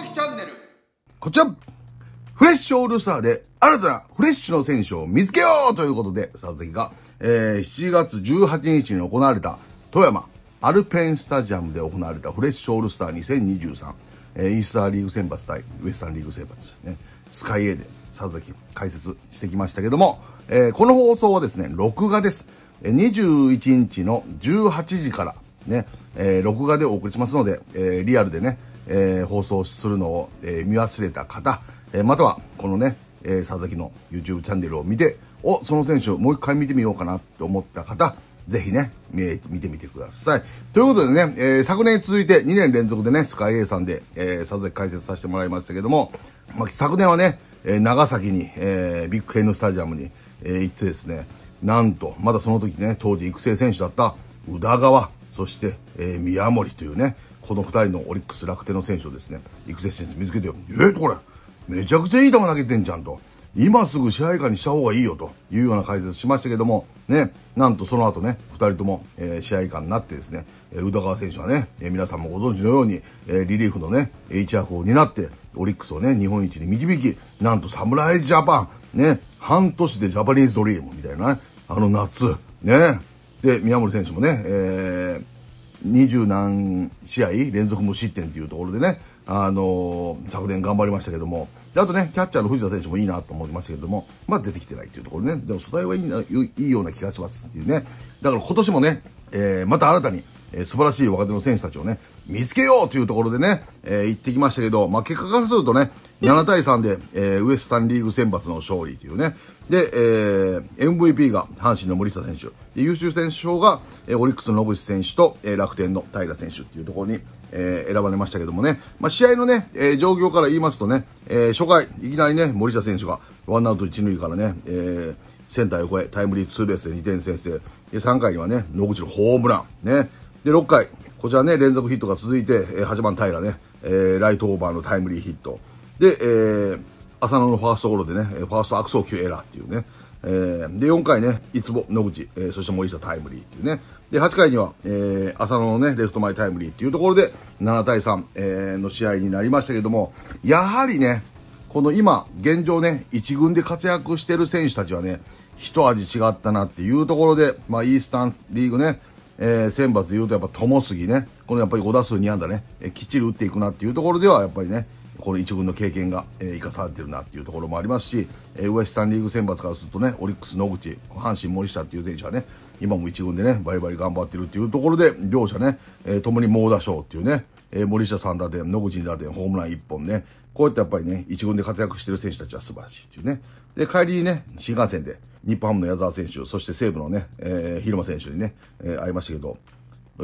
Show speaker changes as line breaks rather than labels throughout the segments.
崎チャンネル。こちら、フレッシュオールスターで新たなフレッシュの選手を見つけようということで、佐々木が、えー、7月18日に行われた富山アルペンスタジアムで行われたフレッシュオールスター2023、えー、イースターリーグ選抜対ウエスタンリーグ選抜、ね、スカイエーで佐々木解説してきましたけども、えー、この放送はですね、録画です。21日の18時からね、えー、録画でお送りしますので、えー、リアルでね、えー、放送するのを、えー、見忘れた方、えー、またはこのね、え佐々木の YouTube チャンネルを見て、お、その選手をもう一回見てみようかなって思った方、ぜひね、見てみてください。ということでね、えー、昨年続いて2年連続でね、スカイ A さんで、えー、佐々木解説させてもらいましたけども、まあ、昨年はね、えー、長崎に、えー、ビッグ N スタジアムに、えー、行ってですね、なんと、まだその時ね、当時育成選手だった宇田川、そして、えー、宮森というね、この2人のオリックス、楽天の選手をですね、育成選手見つけてよ。えー、とこれ、めちゃくちゃいい球投げてんじゃんと。今すぐ支配下にした方がいいよというような解説しましたけども、ね、なんとその後ね、2人とも、えー、支配下になってですね、えー、宇田川選手はね、えー、皆さんもご存知のように、えリリーフのね、H 役を担って、オリックスをね、日本一に導き、なんと侍ジャパン、ね、半年でジャパニーズドリームみたいなね、あの夏、ね、で、宮森選手もね、えー、二十何試合連続無失点というところでね、あのー、昨年頑張りましたけども、あとね、キャッチャーの藤田選手もいいなと思いましたけども、まあ出てきてないというところね、でも素材はいいないいような気がしますっていうね。だから今年もね、えー、また新たにえー、素晴らしい若手の選手たちをね、見つけようというところでね、えー、行ってきましたけど、まあ、結果からするとね、7対3で、えー、ウエスタンリーグ選抜の勝利というね、で、えー、MVP が阪神の森下選手、で優秀選手賞が、えー、オリックスの野口選手と、えー、楽天の平選手っていうところに、えー、選ばれましたけどもね、まあ、試合のね、えー、状況から言いますとね、えー、初回、いきなりね、森下選手がワンアウト一塁からね、えー、センター横へタイムリーツーベースで2点先制、で3回にはね、野口のホームラン、ね、で、6回、こちらね、連続ヒットが続いて、えー、8番平ね、えー、ライトオーバーのタイムリーヒット。で、えー、浅野のファーストゴロでね、ファースト悪送球エラーっていうね。えー、で、4回ね、いつぼ、野口、えー、そして森下タイムリーっていうね。で、8回には、えー、浅野のね、レフト前タイムリーっていうところで、7対3、えー、の試合になりましたけども、やはりね、この今、現状ね、一軍で活躍してる選手たちはね、一味違ったなっていうところで、まあ、イースタンリーグね、えー、選抜で言うとやっぱ友杉ね、このやっぱり5打数2安打ね、えー、きっちり打っていくなっていうところでは、やっぱりね、この一軍の経験が、え生かされてるなっていうところもありますし、えー、ウエスタンリーグ選抜からするとね、オリックス野口、阪神森下っていう選手はね、今も一軍でね、バリバリ頑張ってるっていうところで、両者ね、えー、共に猛打賞っていうね、えー、森下3打点、野口2打点、ホームラン1本ね、こうやってやっぱりね、一軍で活躍してる選手たちは素晴らしいっていうね。で、帰りにね、新幹線で、日本ハムの矢沢選手、そして西武のね、えー、広間選手にね、えー、会いましたけど、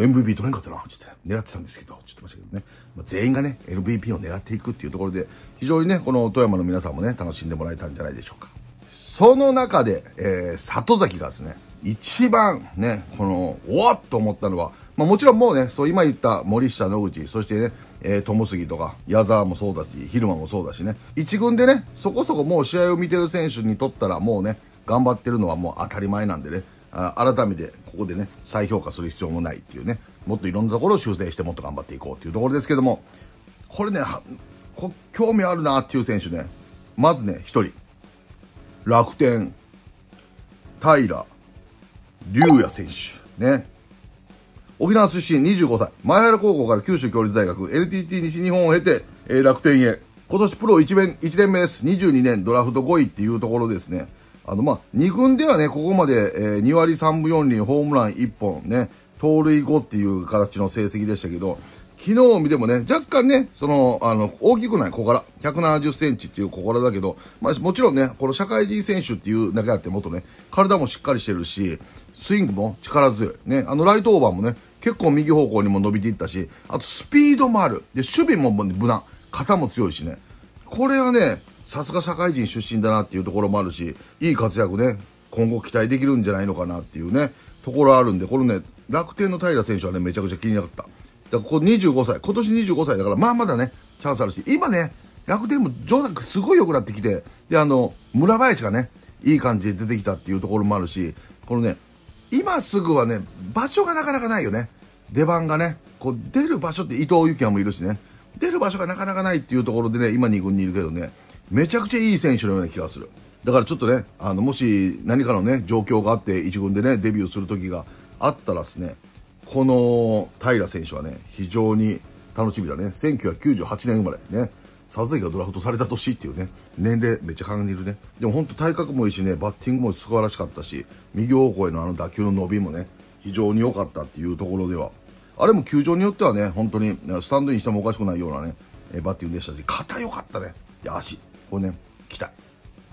MVP 取れんかったな、ちょっと狙ってたんですけど、ちょっとましたけどね。まあ、全員がね、MVP を狙っていくっていうところで、非常にね、この富山の皆さんもね、楽しんでもらえたんじゃないでしょうか。その中で、えー、里崎がですね、一番ね、この、おわっと思ったのは、まあもちろんもうね、そう今言った森下、野口、そしてね、えー、友杉とか、矢沢もそうだし、昼間もそうだしね、一軍でね、そこそこもう試合を見てる選手にとったらもうね、頑張ってるのはもう当たり前なんでね、あ改めてここでね、再評価する必要もないっていうね、もっといろんなところを修正してもっと頑張っていこうっていうところですけども、これね、興味あるなっていう選手ね、まずね、1人。楽天、平、龍也選手。ね。沖縄出身25歳。前原高校から九州協立大学、LTT 西日本を経て、えー、楽天へ。今年プロ1 ,1 年目です。22年ドラフト5位っていうところですね。あの、まあ、2軍ではね、ここまで、えー、2割3分4厘、ホームラン1本ね、盗塁5っていう形の成績でしたけど、昨日見てもね、若干ね、その、あの、大きくない小柄、170センチっていう小柄だけど、まあ、もちろんね、この社会人選手っていうだけあってもっとね、体もしっかりしてるし、スイングも力強い。ね、あの、ライトオーバーもね、結構右方向にも伸びていったし、あとスピードもある。で、守備も無難。肩も強いしね。これはね、さすが社会人出身だなっていうところもあるし、いい活躍ね、今後期待できるんじゃないのかなっていうね、ところあるんで、これね、楽天の平選手はね、めちゃくちゃ気になかった。だからここ25歳、今年25歳だから、まあまだね、チャンスあるし、今ね、楽天も上段すごい良くなってきて、で、あの、村林がね、いい感じで出てきたっていうところもあるし、このね、今すぐはね、場所がなかなかないよね。出番がね、こう出る場所って伊藤幸也もいるしね、出る場所がなかなかないっていうところでね、今2軍にいるけどね、めちゃくちゃいい選手のような気がする。だからちょっとね、あの、もし何かのね、状況があって、1軍でね、デビューする時があったらですね、この平選手はね、非常に楽しみだね。1998年生まれ。ね。サズがドラフトされた年っていうね、年齢めっちゃ感じるね。でも本当体格もいいしね、バッティングも素晴らしかったし、右方向へのあの打球の伸びもね、非常に良かったっていうところでは、あれも球場によってはね、本当にスタンドインしてもおかしくないようなね、バッティングでしたし、肩良かったね。いや、足。これね、期待。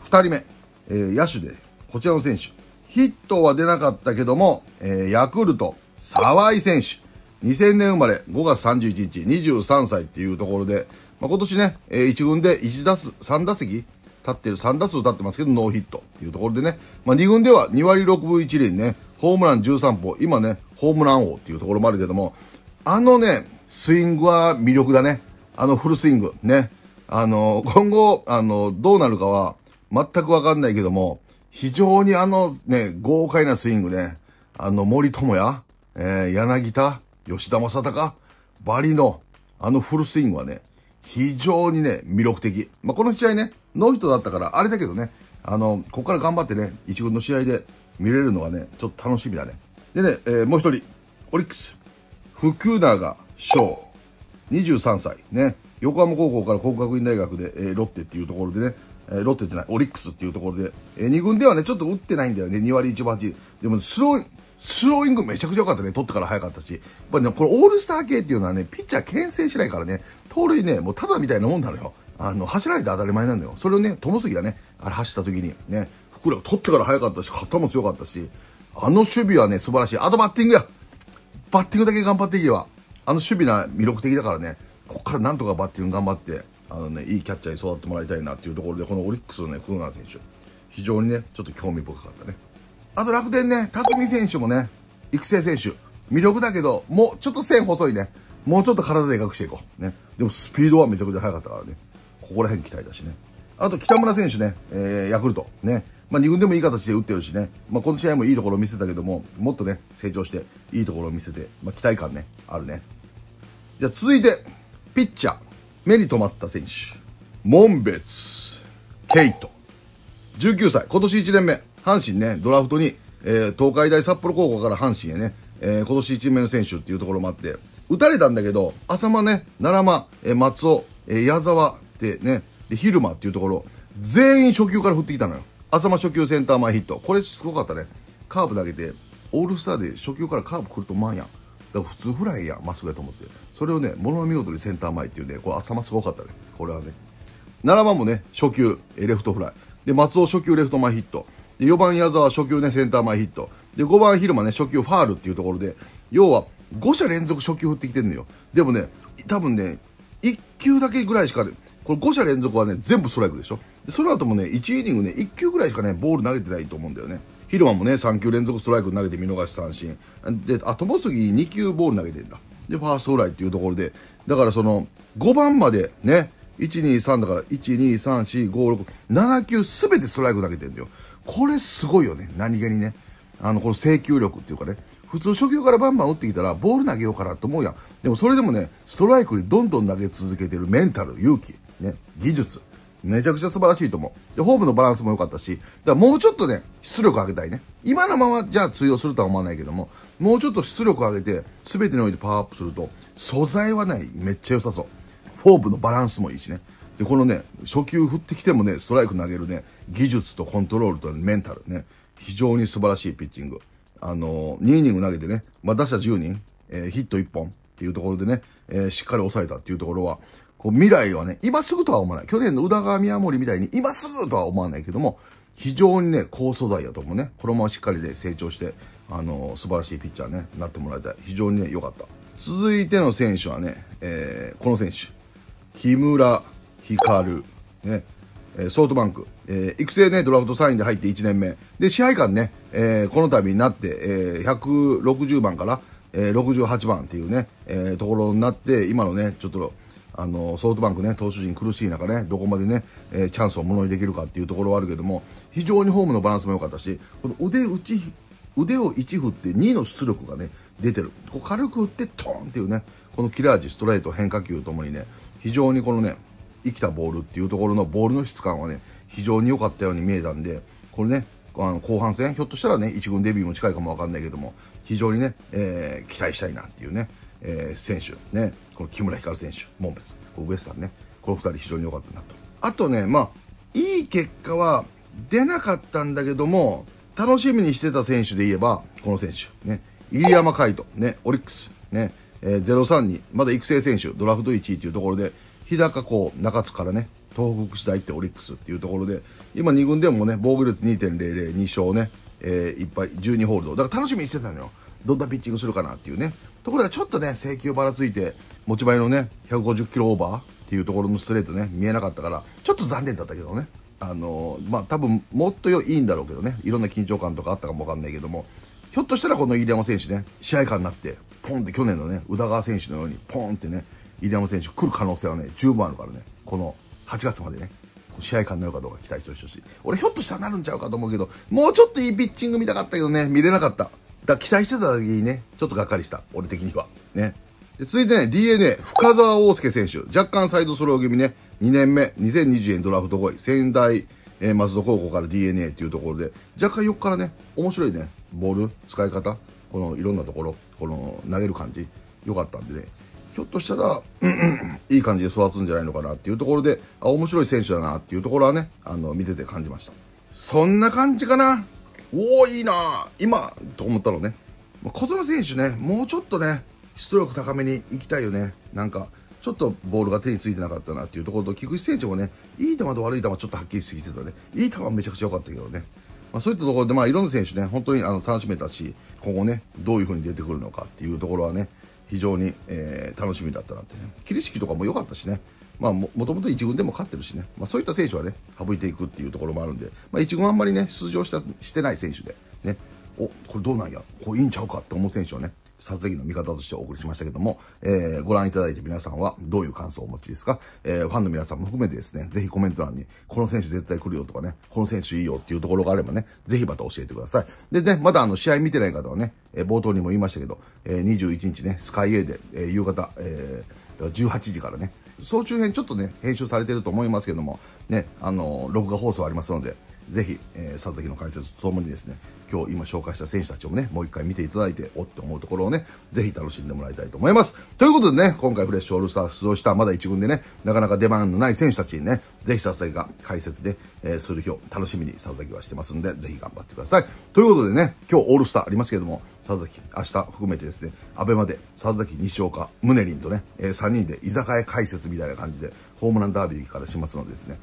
二人目、えー、野手で、こちらの選手。ヒットは出なかったけども、えー、ヤクルト、沢井選手。2000年生まれ、5月31日、23歳っていうところで、まあ、今年ね、えー、1軍で1打数、3打席立ってる、3打数立ってますけど、ノーヒットっていうところでね、まあ、2軍では2割6分1厘ね、ホームラン13本、今ね、ホームラン王っていうところもあるけども、あのね、スイングは魅力だね。あのフルスイング、ね。あの、今後、あの、どうなるかは全くわかんないけども、非常にあのね、豪快なスイングね、あの森友也、えー、柳田、吉田正隆、バリの、あのフルスイングはね、非常にね、魅力的。まあ、この試合ね、ノーヒットだったから、あれだけどね、あの、ここから頑張ってね、一軍の試合で見れるのはね、ちょっと楽しみだね。でね、えー、もう一人、オリックス、福永翔、23歳、ね、横浜高校から国学院大学で、えー、ロッテっていうところでね、えー、ロッテじゃない、オリックスっていうところで、えー、2軍ではね、ちょっと打ってないんだよね、2割1分8。でも、スロー、スローイングめちゃくちゃ良かったね、取ってから早かったし。やっぱりね、これオールスター系っていうのはね、ピッチャー牽制しないからね、盗塁ね、もうただみたいなもんだのよ。あの、走られて当たり前なんだよ。それをね、友杉がね、あれ走った時に、ね、袋取ってから早かったし、肩も強かったし、あの守備はね、素晴らしい。あとバッティングやバッティングだけ頑張っていけば、あの守備な魅力的だからね、ここからなんとかバッティング頑張って、あのね、いいキャッチャーに育ってもらいたいなっていうところで、このオリックスのね、福川選手、非常にね、ちょっと興味深かったね。あと楽天ね、辰巳選手もね、育成選手、魅力だけど、もうちょっと線細いね。もうちょっと体で隠していこう。ね。でもスピードはめちゃくちゃ速かったからね。ここら辺期待だしね。あと北村選手ね、えー、ヤクルト。ね。まあ、2軍でもいい形で打ってるしね。まあ、この試合もいいところを見せたけども、もっとね、成長して、いいところを見せて、まあ、期待感ね、あるね。じゃあ続いて、ピッチャー、目に留まった選手、門別、ケイト。19歳、今年1年目、阪神ね、ドラフトに、えー、東海大札幌高校から阪神へね、えー、今年1年目の選手っていうところもあって、打たれたんだけど、浅間ね、奈良間、えー、松尾、えー、矢沢ってね、で、昼間っていうところ、全員初球から振ってきたのよ。浅間初球センター前ヒット。これすごかったね。カーブ投げて、オールスターで初球からカーブ来るとまんやん。だから普通フライや、まっすぐやと思って。それをね、もの見事にセンター前っていうね、これ朝松が多かったね。これはね。7番もね、初球、レフトフライ。で、松尾初球レフト前ヒット。で、4番矢沢初球ね、センター前ヒット。で、5番昼間ね、初球ファールっていうところで、要は5者連続初球振ってきてんのよ。でもね、多分ね、1球だけぐらいしか、ね、これ5者連続はね、全部ストライクでしょ。で、その後もね、1イニングね、1球ぐらいしかね、ボール投げてないと思うんだよね。昼間もね、3球連続ストライク投げて見逃し三振。で、あ、友杉2球ボール投げてんだ。で、ファーストフライっていうところで、だからその、5番までね、123だから、1234567球すべてストライク投げてるんだよ。これすごいよね。何気にね。あの、この制球力っていうかね。普通初球からバンバン打ってきたら、ボール投げようかなと思うやん。でもそれでもね、ストライクにどんどん投げ続けてるメンタル、勇気、ね、技術。めちゃくちゃ素晴らしいと思う。で、ホームのバランスも良かったし、だからもうちょっとね、出力上げたいね。今のままじゃあ通用するとは思わないけども、もうちょっと出力上げて、すべてにおいてパワーアップすると、素材はない、めっちゃ良さそう。フォームのバランスもいいしね。で、このね、初球振ってきてもね、ストライク投げるね、技術とコントロールとメンタルね、非常に素晴らしいピッチング。あのー、2イニング投げてね、まあ、打者10人、えー、ヒット1本っていうところでね、えー、しっかり抑えたっていうところは、こう未来はね、今すぐとは思わない。去年の宇田川宮森みたいに今すぐとは思わないけども、非常にね、高素材やと思うね。このまましっかりで、成長して、あのー、素晴らしいピッチャーね、なってもらいたい。非常にね、良かった。続いての選手はね、えー、この選手。木村光。ね。ソフトバンク、えー、育成ね、ドラフト3位で入って1年目。で、支配官ね、えー、この度になって、えー、160番から、えー、68番っていうね、えー、ところになって、今のね、ちょっとあのソフトバンクね、投手陣苦しい中ね、どこまでね、えー、チャンスをものにできるかっていうところはあるけども、非常にホームのバランスも良かったし、この腕打ち、腕を1振って2の出力がね、出てる。こう軽く打って、トーンっていうね、この切れ味、ストレート、変化球ともにね、非常にこのね、生きたボールっていうところのボールの質感はね、非常に良かったように見えたんで、これね、あの後半戦、ひょっとしたらね、1軍デビューも近いかもわかんないけども、非常にね、えー、期待したいなっていうね、えー、選手、ね、この木村光選手、モンベス、ウエスタンね、この2人非常に良かったなと。あとね、まあ、いい結果は出なかったんだけども、楽しみにしてた選手で言えば、この選手、ね、入山海斗、ね、オリックス、ね、えー、03に、まだ育成選手、ドラフト1位というところで、日高校、中津からね、東北したいってオリックスっていうところで、今2軍でもね、防御率2.002勝ね、えー、いっぱい12ホールド。だから楽しみにしてたのよ。どんなピッチングするかなっていうね。ところがちょっとね、制球ばらついて、持ち前のね、150キロオーバーっていうところのストレートね、見えなかったから、ちょっと残念だったけどね。あのー、まあ、多分、もっといいんだろうけどね。いろんな緊張感とかあったかもわかんないけども、ひょっとしたらこの飯山選手ね、試合感になって、ポンって去年のね、宇田川選手のように、ポンってね、飯山選手来る可能性はね、十分あるからね、この8月までね、試合感になるかどうか期待してほしいし、俺ひょっとしたらなるんちゃうかと思うけど、もうちょっといいピッチング見たかったけどね、見れなかった。だ期待してただけにね、ちょっとがっかりした。俺的には。ね。で続いてね、DNA、深沢大介選手。若干サイドスロー気味ね。2年目、2020年ドラフト5位。仙台、えー、松戸高校から DNA っていうところで、若干横からね、面白いね、ボール、使い方、このいろんなところ、この投げる感じ、良かったんでね。ひょっとしたら、うんうん、いい感じで育つんじゃないのかなっていうところで、あ、面白い選手だなっていうところはね、あの、見てて感じました。そんな感じかなおお、いいな今と思ったのね。小園選手ね、もうちょっとね、出力高めに行きたいよね。なんか、ちょっとボールが手についてなかったなっていうところと、菊池選手もね、いい球と悪い球ちょっとはっきりしすぎてたね。いい球はめちゃくちゃ良かったけどね。まあ、そういったところで、まあ、いろんな選手ね、本当にあの楽しめたし、今後ね、どういう風に出てくるのかっていうところはね、非常に、えー、楽しみだったなってね。桐敷とかも良かったしね。まあも、もともと1軍でも勝ってるしね、まあ、そういった選手はね、省いていくっていうところもあるんで、まあ、1軍あんまりね、出場したしてない選手で、ね、お、これどうなんや、こういいんちゃうかって思う選手をね、殺撃の味方としてお送りしましたけども、えー、ご覧いただいて皆さんはどういう感想をお持ちですかえー、ファンの皆さんも含めてですね、ぜひコメント欄に、この選手絶対来るよとかね、この選手いいよっていうところがあればね、ぜひまた教えてください。でね、まだあの、試合見てない方はね、えー、冒頭にも言いましたけど、えー、21日ね、スカイエーで、えー、夕方、えー、18時からね、総集編ちょっとね、編集されてると思いますけども、ね、あの、録画放送ありますので、ぜひ、えー、佐々木の解説とともにですね、今日今紹介した選手たちもね、もう一回見ていただいて、おって思うところをね、ぜひ楽しんでもらいたいと思います。ということでね、今回フレッシュオールスター出場した、まだ1軍でね、なかなか出番のない選手たちにね、ぜひ佐々木が解説で、えー、する日を楽しみに佐々木はしてますんで、ぜひ頑張ってください。ということでね、今日オールスターありますけれども、佐々木、明日含めてですね、安倍まで佐々木、西岡、ムネリンとね、えー、3人で居酒屋解説みたいな感じで、ホームランダービーからしますのでですね、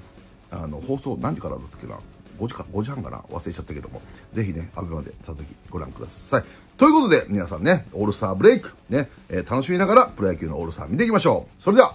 あの、放送何時からだったっけな5時か、5時半かな忘れちゃったけども、ぜひね、アベまで佐々木ご覧ください。ということで、皆さんね、オールスターブレイク、ね、えー、楽しみながらプロ野球のオールスター見ていきましょう。それでは、